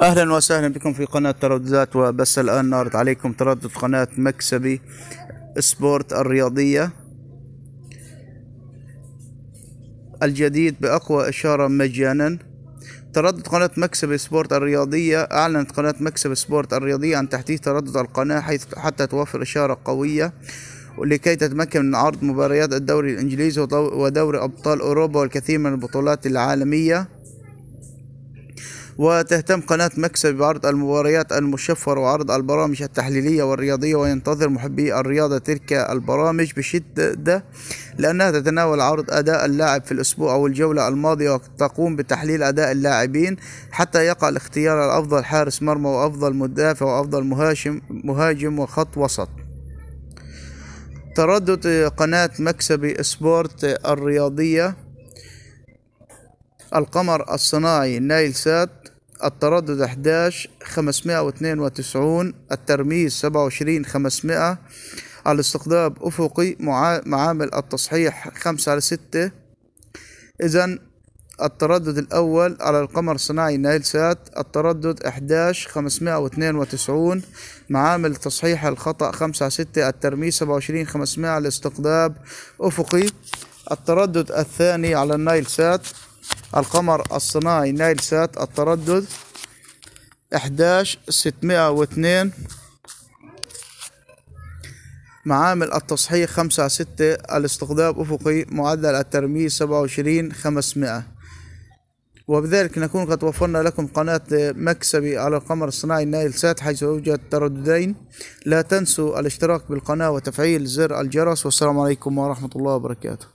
اهلا وسهلا بكم في قناة ترددات وبس الان نعرض عليكم تردد قناة مكسبي سبورت الرياضية الجديد باقوى اشارة مجانا تردد قناة مكسب سبورت الرياضية أعلنت قناة مكسب سبورت الرياضية عن تحديث تردد القناة حيث حتى توفر إشارة قوية لكي تتمكن من عرض مباريات الدوري الإنجليزي ودوري أبطال أوروبا والكثير من البطولات العالمية وتهتم قناة مكسب بعرض المباريات المشفرة وعرض البرامج التحليلية والرياضية وينتظر محبي الرياضة تلك البرامج بشدة لأنها تتناول عرض أداء اللاعب في الأسبوع أو الجولة الماضية وتقوم بتحليل أداء اللاعبين حتى يقع الاختيار الأفضل حارس مرمى وأفضل مدافع وأفضل مهاجم مهاجم وخط وسط تردد قناة مكسبي سبورت الرياضية القمر الصناعي نايل سات التردد 11 592 الترميز 27 500 الاستقطاب أفقي معامل التصحيح 5 على 6 إذا التردد الأول على القمر الصناعي نايل سات التردد 11 592 معامل تصحيح الخطأ 5 على 6 الترميز 27 500 الاستقطاب أفقي التردد الثاني على النايل سات القمر الصناعي نايل سات التردد إحداش ستمائة واثنين معامل التصحيح خمسة ستة الاستخدام أفقي معدل الترميز سبعة وعشرين خمسمائة وبذلك نكون قد وفرنا لكم قناة مكسبي على القمر الصناعي نايل سات حيث يوجد ترددين لا تنسوا الاشتراك بالقناة وتفعيل زر الجرس والسلام عليكم ورحمة الله وبركاته